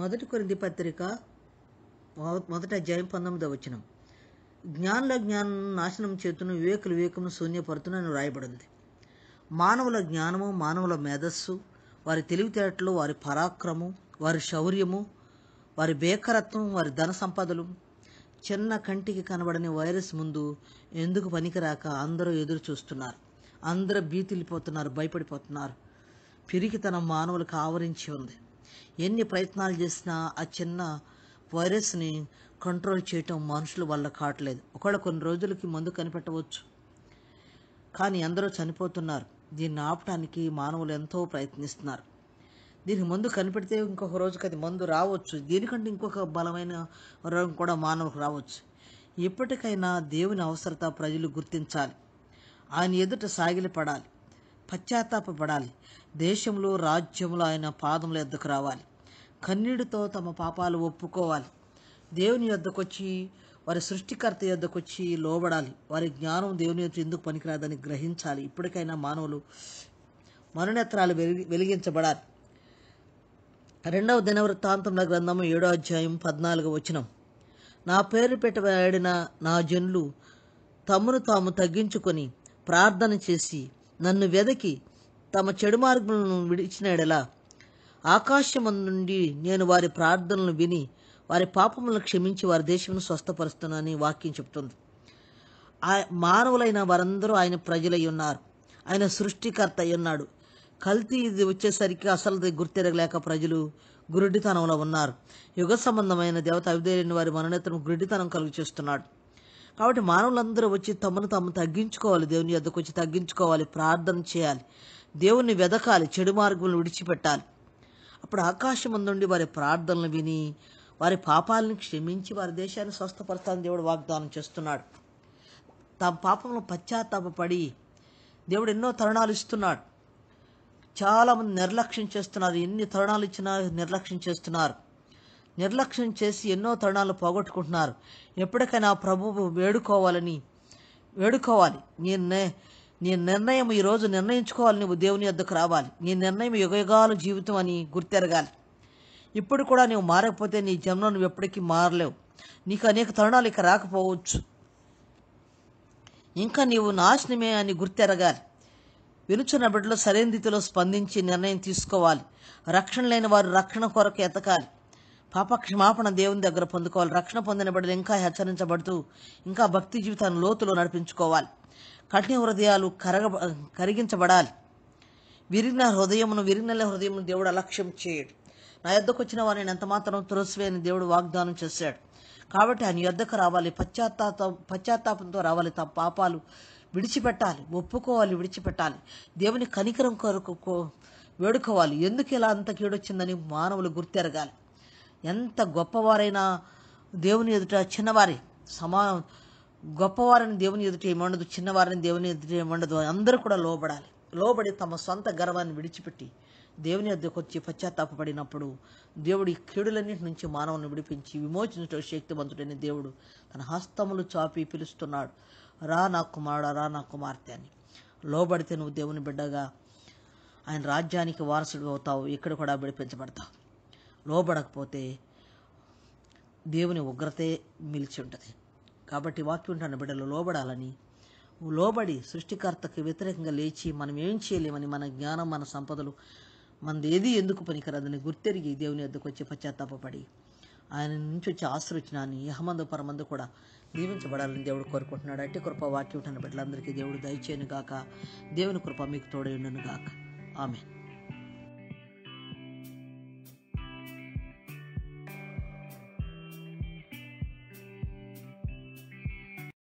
మొదటి కొరింది పత్రిక మొదట అధ్యాయం పంతొమ్మిదో వచ్చినం జ్ఞానుల జ్ఞానం నాశనం చేతును వివేకులు వివేకమును అని రాయబడింది మానవుల జ్ఞానము మానవుల మేధస్సు వారి తెలివితేటలు వారి పరాక్రమం వారి శౌర్యము వారి బేకరత్వం వారి ధన సంపదలు చిన్న కంటికి కనబడని వైరస్ ముందు ఎందుకు పనికిరాక అందరూ ఎదురు చూస్తున్నారు అందరూ భీతిల్లిపోతున్నారు భయపడిపోతున్నారు పిరికితనం మానవులకు ఆవరించి ఉంది ఎన్ని ప్రయత్నాలు చేసినా ఆ చిన్న వైరస్ని కంట్రోల్ చేయటం మనుషుల వల్ల కావట్లేదు ఒకవేళ కొన్ని రోజులకి మందు కనిపెట్టవచ్చు కానీ ఎందరో చనిపోతున్నారు దీన్ని ఆపటానికి మానవులు ఎంతో ప్రయత్నిస్తున్నారు దీనికి మందు కనిపెడితే ఇంకొక రోజుకి అది మందు రావచ్చు దీనికంటే ఇంకొక బలమైన రోగం కూడా మానవులకు రావచ్చు ఇప్పటికైనా దేవుని అవసరత ప్రజలు గుర్తించాలి ఆయన ఎదుట సాగిలపడాలి పశ్చాత్తాపడాలి దేశంలో రాజ్యంలో ఆయన పాదముల ఎద్దకు రావాలి కన్నీడితో తమ పాపాలు ఒప్పుకోవాలి దేవుని వద్దకొచ్చి వారి సృష్టికర్త యొద్దకొచ్చి లోబడాలి వారి జ్ఞానం దేవుని యొక్క ఎందుకు పనికిరాదని గ్రహించాలి ఇప్పటికైనా మానవులు మరణేత్రాలు వెలిగి వెలిగించబడాలి రెండవ దినవృత్తాంతం గ్రంథము ఏడో అధ్యాయం పద్నాలుగు వచనం నా పేరు పెట్టబడిన నా జనులు తమ్మును తాము తగ్గించుకొని ప్రార్థన చేసి నన్ను వెదకి తమ చెడు మార్గములను విడిచినాడెలా ఆకాశం నుండి నేను వారి ప్రార్థనలు విని వారి పాపములను క్షమించి వారి దేశమును స్వస్థపరుస్తున్నానని వాక్యం చెప్తుంది మానవులైన వారందరూ ఆయన ప్రజలై ఉన్నారు ఆయన సృష్టికర్త అయి ఉన్నాడు కల్తీ ఇది వచ్చేసరికి అసలు గుర్తిరగలేక ప్రజలు గురుడితనంలో ఉన్నారు యుగ సంబంధమైన దేవత అవిదేరిన వారి మననేతను గురుడితనం కలుగు చేస్తున్నాడు కాబట్టి మానవులందరూ వచ్చి తమను తమను తగ్గించుకోవాలి దేవుని ఎద్దకు వచ్చి తగ్గించుకోవాలి ప్రార్థన చేయాలి దేవుణ్ణి వెదకాలి చెడు మార్గములు విడిచిపెట్టాలి అప్పుడు ఆకాశం నుండి వారి ప్రార్థనలు విని వారి పాపాలను క్షమించి వారి దేశాన్ని స్వస్థపరచాలని దేవుడు వాగ్దానం చేస్తున్నాడు తమ పాపంలో పశ్చాత్తాపడి దేవుడు ఎన్నో తరుణాలు ఇస్తున్నాడు చాలామంది నిర్లక్ష్యం చేస్తున్నారు ఎన్ని తరుణాలు ఇచ్చినా నిర్లక్ష్యం చేస్తున్నారు నిర్లక్ష్యం చేసి ఎన్నో తరుణాలు పోగొట్టుకుంటున్నారు ఎప్పటికైనా ప్రభువు వేడుకోవాలని వేడుకోవాలి నీ నీ నిర్ణయం ఈరోజు నిర్ణయించుకోవాలి నువ్వు దేవుని వద్దకు రావాలి నీ నిర్ణయం యుగయుగాలు జీవితం అని గుర్తెరగాలి ఇప్పుడు కూడా నువ్వు మారకపోతే నీ జన్మ నువ్వు ఎప్పటికీ మారలేవు నీకు అనేక తరుణాలు ఇక రాకపోవచ్చు ఇంకా నీవు నాశనమే అని గుర్తెరగాలి వినుచున్న బిడ్డలో సరైన రీతిలో స్పందించి నిర్ణయం తీసుకోవాలి రక్షణ లేని వారు రక్షణ కొరకు ఎతకాలి పాపక్షమాపణ దేవుని దగ్గర పొందుకోవాలి రక్షణ పొందిన బిడ్డలు ఇంకా హెచ్చరించబడుతూ ఇంకా భక్తి జీవితాన్ని లోతులో నడిపించుకోవాలి కఠిన హృదయాలు కరగ కరిగించబడాలి విరిగిన హృదయమును విరిగిన హృదయమును దేవుడు అలక్ష్యం చేయడు నా యొద్దకు వచ్చిన వారిని ఎంత మాత్రం అని దేవుడు వాగ్దానం చేశాడు కాబట్టి ఆయన యొద్దకు రావాలి పశ్చాత్తాప పశ్చాత్తాపంతో రావాలి తమ పాపాలు విడిచిపెట్టాలి ఒప్పుకోవాలి విడిచిపెట్టాలి దేవుని కనికరం కొరకు వేడుకోవాలి ఎందుకు ఇలా అంత కీడొచ్చిందని మానవులు గుర్తెరగాలి ఎంత గొప్పవారైనా దేవుని ఎదుట చిన్నవారే సమా గొప్పవారిని దేవుని ఎదుట ఏమండదు చిన్నవారిని దేవుని ఎదుట ఏమండదు అందరూ కూడా లోబడాలి లోబడి తమ సొంత గర్వాన్ని విడిచిపెట్టి దేవుని వద్దకు వచ్చి పశ్చాత్తాపడినప్పుడు దేవుడు ఈ కీడులన్నింటి నుంచి మానవుని విడిపించి విమోచించట శక్తివంతుడైన దేవుడు తన హస్తములు చాపి పిలుస్తున్నాడు రా నా కుమారుడు రా నా కుమార్తె అని లోబడితే నువ్వు దేవుని బిడ్డగా ఆయన రాజ్యానికి వారసుడు అవుతావు ఇక్కడ కూడా విడిపించబడతావు లోబడకపోతే దేవుని ఉగ్రతే మిలిచి ఉంటుంది కాబట్టి వాక్యం బిడ్డలు లోబడాలని లోబడి సృష్టికర్తకు వ్యతిరేకంగా లేచి మనం ఏం చేయలేమని మన జ్ఞానం మన సంపదలు మనది ఏది ఎందుకు పనికిరాదని గుర్తెరిగి దేవుని వద్దకు వచ్చి పశ్చాత్తాపడి ఆయన నుంచి వచ్చి ఆశ్రవచనాన్ని యహమందు పరమందు కూడా దీవించబడాలని దేవుడు కోరుకుంటున్నాడు అట్టి కృప వాక్యం బిడ్డలందరికీ దేవుడు దయచేయను గాక దేవుని కృప మీకు తోడైండును గాక ఆమె